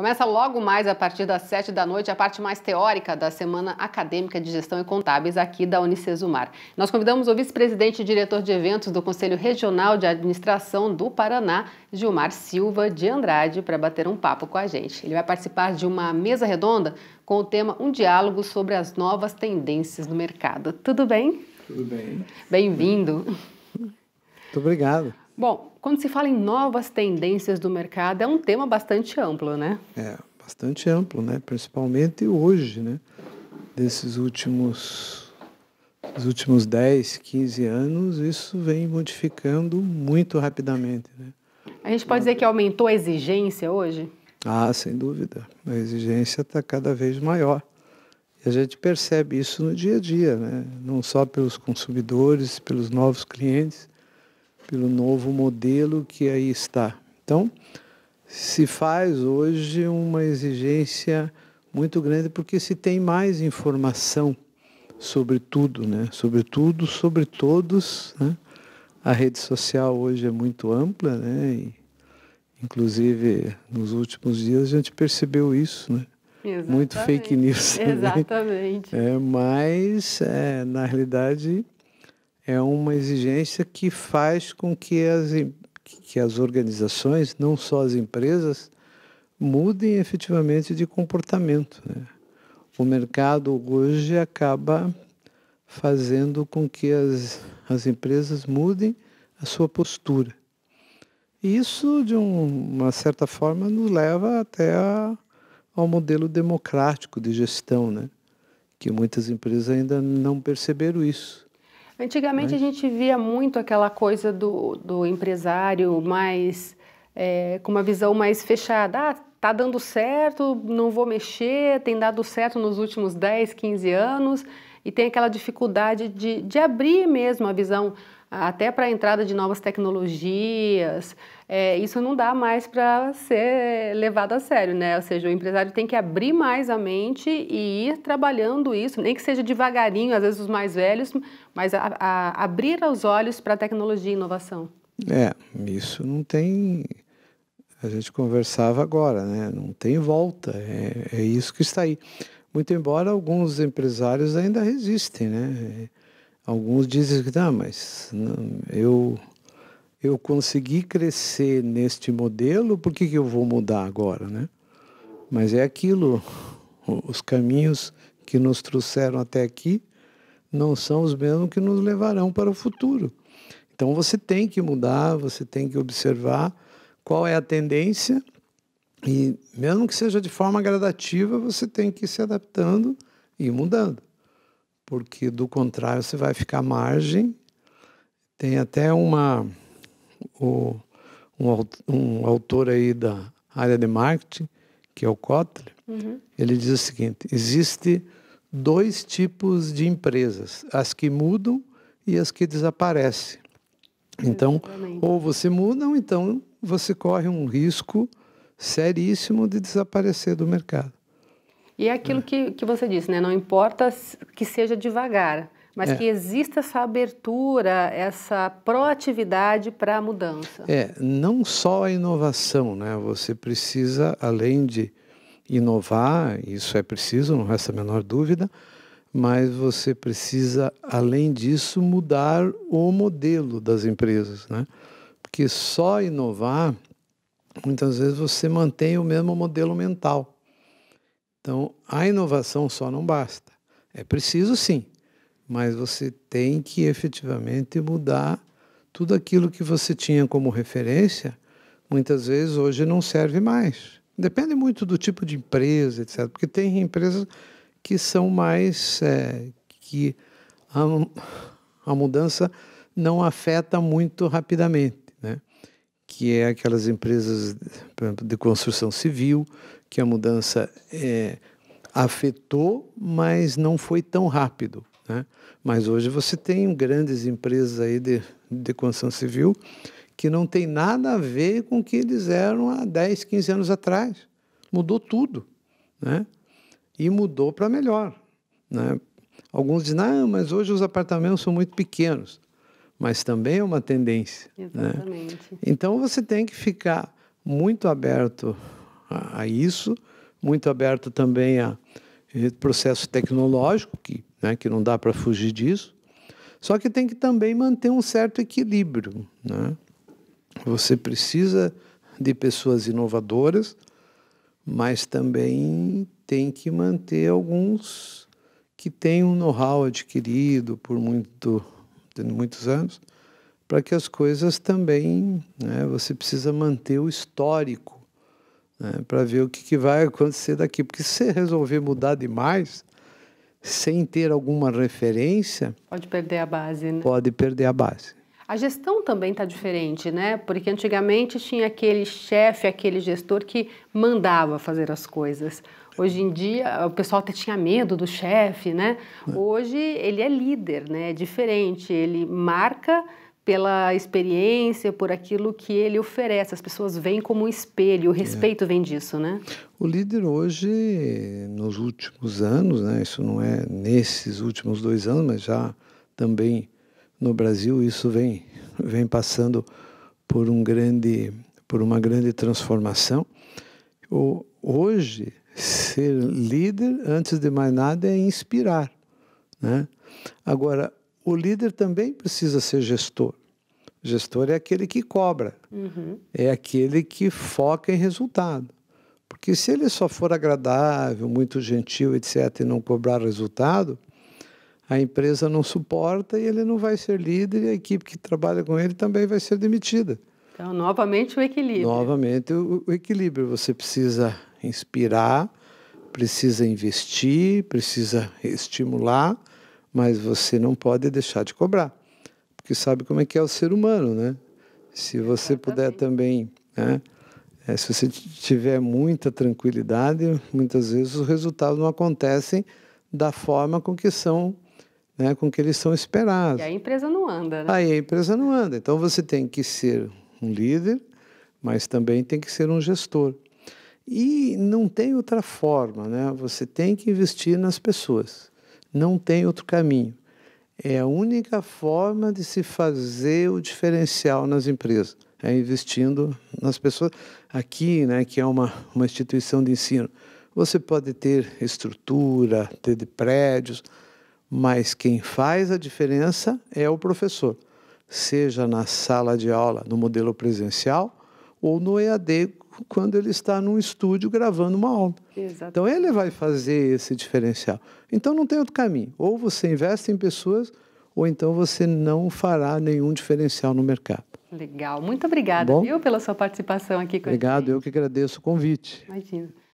Começa logo mais a partir das 7 da noite a parte mais teórica da Semana Acadêmica de Gestão e Contábeis aqui da Unicesumar. Nós convidamos o vice-presidente e diretor de eventos do Conselho Regional de Administração do Paraná, Gilmar Silva de Andrade, para bater um papo com a gente. Ele vai participar de uma mesa redonda com o tema Um Diálogo sobre as Novas Tendências no Mercado. Tudo bem? Tudo bem. Bem-vindo. Muito obrigado. Bom, quando se fala em novas tendências do mercado, é um tema bastante amplo, né? É, bastante amplo, né? Principalmente hoje, né? Desses últimos, dos últimos 10, 15 anos, isso vem modificando muito rapidamente, né? A gente pode dizer que aumentou a exigência hoje? Ah, sem dúvida. A exigência está cada vez maior. E a gente percebe isso no dia a dia, né? não só pelos consumidores, pelos novos clientes, pelo novo modelo que aí está. Então, se faz hoje uma exigência muito grande porque se tem mais informação sobre tudo, né? Sobre tudo, sobre todos, né? A rede social hoje é muito ampla, né? E, inclusive, nos últimos dias a gente percebeu isso, né? Exatamente. Muito fake news. Exatamente. Né? É, mas, é, na realidade, é uma exigência que faz com que as, que as organizações, não só as empresas, mudem efetivamente de comportamento. Né? O mercado hoje acaba fazendo com que as, as empresas mudem a sua postura. E isso, de um, uma certa forma, nos leva até a, ao modelo democrático de gestão, né? que muitas empresas ainda não perceberam isso. Antigamente né? a gente via muito aquela coisa do, do empresário mais é, com uma visão mais fechada. Ah, tá dando certo, não vou mexer, tem dado certo nos últimos 10, 15 anos, e tem aquela dificuldade de, de abrir mesmo a visão até para a entrada de novas tecnologias, é, isso não dá mais para ser levado a sério, né? Ou seja, o empresário tem que abrir mais a mente e ir trabalhando isso, nem que seja devagarinho, às vezes os mais velhos, mas a, a abrir os olhos para tecnologia e inovação. É, isso não tem. A gente conversava agora, né? Não tem volta, é, é isso que está aí. Muito embora alguns empresários ainda resistem, né? Alguns dizem que, ah, mas não, eu, eu consegui crescer neste modelo, por que, que eu vou mudar agora, né? Mas é aquilo, os caminhos que nos trouxeram até aqui não são os mesmos que nos levarão para o futuro. Então você tem que mudar, você tem que observar qual é a tendência e mesmo que seja de forma gradativa, você tem que ir se adaptando e mudando porque do contrário você vai ficar à margem. Tem até uma o, um, um, autor aí da área de marketing, que é o Kotler, uhum. ele diz o seguinte: existe dois tipos de empresas, as que mudam e as que desaparecem. Então, ou você muda, ou então você corre um risco seríssimo de desaparecer do mercado. E é aquilo é. Que, que você disse, né? Não importa que seja devagar, mas é. que exista essa abertura, essa proatividade para a mudança. É, não só a inovação, né? Você precisa, além de inovar, isso é preciso, não resta a menor dúvida, mas você precisa, além disso, mudar o modelo das empresas, né? Porque só inovar, muitas vezes você mantém o mesmo modelo mental. Então, a inovação só não basta. É preciso sim, mas você tem que efetivamente mudar tudo aquilo que você tinha como referência, muitas vezes hoje não serve mais. Depende muito do tipo de empresa, etc. Porque tem empresas que são mais. É, que a, a mudança não afeta muito rapidamente que é aquelas empresas de construção civil, que a mudança é, afetou, mas não foi tão rápido. Né? Mas hoje você tem grandes empresas aí de, de construção civil que não tem nada a ver com o que eles eram há 10, 15 anos atrás. Mudou tudo. Né? E mudou para melhor. Né? Alguns dizem, não, ah, mas hoje os apartamentos são muito pequenos mas também é uma tendência. Né? Exatamente. Né? Então você tem que ficar muito aberto a, a isso, muito aberto também a, a eh, processo tecnológico, que, né, que não dá para fugir disso, só que tem que também manter um certo equilíbrio. Né? Você precisa de pessoas inovadoras, mas também tem que manter alguns que têm um know-how adquirido por muito tendo muitos anos, para que as coisas também, né, você precisa manter o histórico né, para ver o que, que, vai acontecer daqui. Porque se você resolver mudar demais, sem ter alguma referência... Pode perder a base, né? Pode perder a base. A gestão também está diferente, né? Porque antigamente tinha aquele chefe, aquele gestor que mandava fazer as coisas. Hoje em dia, o pessoal até tinha medo do chefe, né? É. Hoje ele é líder, né? É diferente, ele marca pela experiência, por aquilo que ele oferece. As pessoas veem como um espelho, o é. respeito é. vem disso, né? O líder hoje, nos últimos anos, né? Isso não é nesses últimos dois anos, mas já também no Brasil isso vem vem passando por um grande por uma grande transformação. O, hoje ser líder antes de mais nada é inspirar, né? Agora o líder também precisa ser gestor. gestor é aquele que cobra, uhum. é aquele que foca em resultado. Porque se ele só for agradável, muito gentil, etc., e não cobrar resultado, a empresa não suporta e ele não vai ser líder e a equipe que trabalha com ele também vai ser demitida. Então, novamente o equilíbrio. Novamente o, o equilíbrio. Você precisa inspirar, precisa investir, precisa estimular, mas você não pode deixar de cobrar. Porque sabe como é que é o ser humano, né? Se você Exatamente. puder também, né? É, se você tiver muita tranquilidade, muitas vezes os resultados não acontecem da forma com que são né, com que eles são esperados. E a empresa não anda, né? Aí a empresa não anda. Então você tem que ser um líder, mas também tem que ser um gestor. E não tem outra forma, né? Você tem que investir nas pessoas. Não tem outro caminho. É a única forma de se fazer o diferencial nas empresas. É investindo nas pessoas. Aqui, né, que é uma, uma instituição de ensino, você pode ter estrutura, ter de prédios, mas quem faz a diferença é o professor, seja na sala de aula, no modelo presencial, ou no EAD, quando ele está num estúdio gravando uma aula. Exato. Então, ele vai fazer esse diferencial. Então, não tem outro caminho. Ou você investe em pessoas, ou então você não fará nenhum diferencial no mercado. Legal. Muito obrigada, Bom, viu, pela sua participação aqui com Obrigado, eu que agradeço o convite. Imagina.